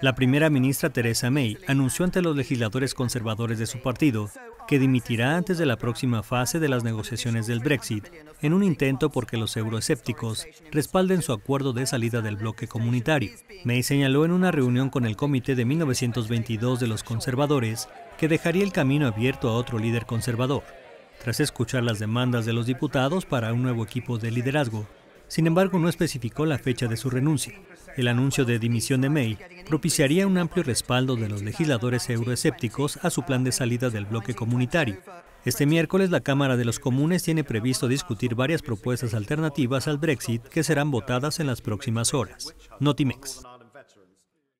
La primera ministra Theresa May anunció ante los legisladores conservadores de su partido que dimitirá antes de la próxima fase de las negociaciones del Brexit, en un intento porque los euroescépticos respalden su acuerdo de salida del bloque comunitario. May señaló en una reunión con el Comité de 1922 de los Conservadores que dejaría el camino abierto a otro líder conservador. Tras escuchar las demandas de los diputados para un nuevo equipo de liderazgo, sin embargo, no especificó la fecha de su renuncia. El anuncio de dimisión de May propiciaría un amplio respaldo de los legisladores euroescépticos a su plan de salida del bloque comunitario. Este miércoles la Cámara de los Comunes tiene previsto discutir varias propuestas alternativas al Brexit que serán votadas en las próximas horas. Notimex.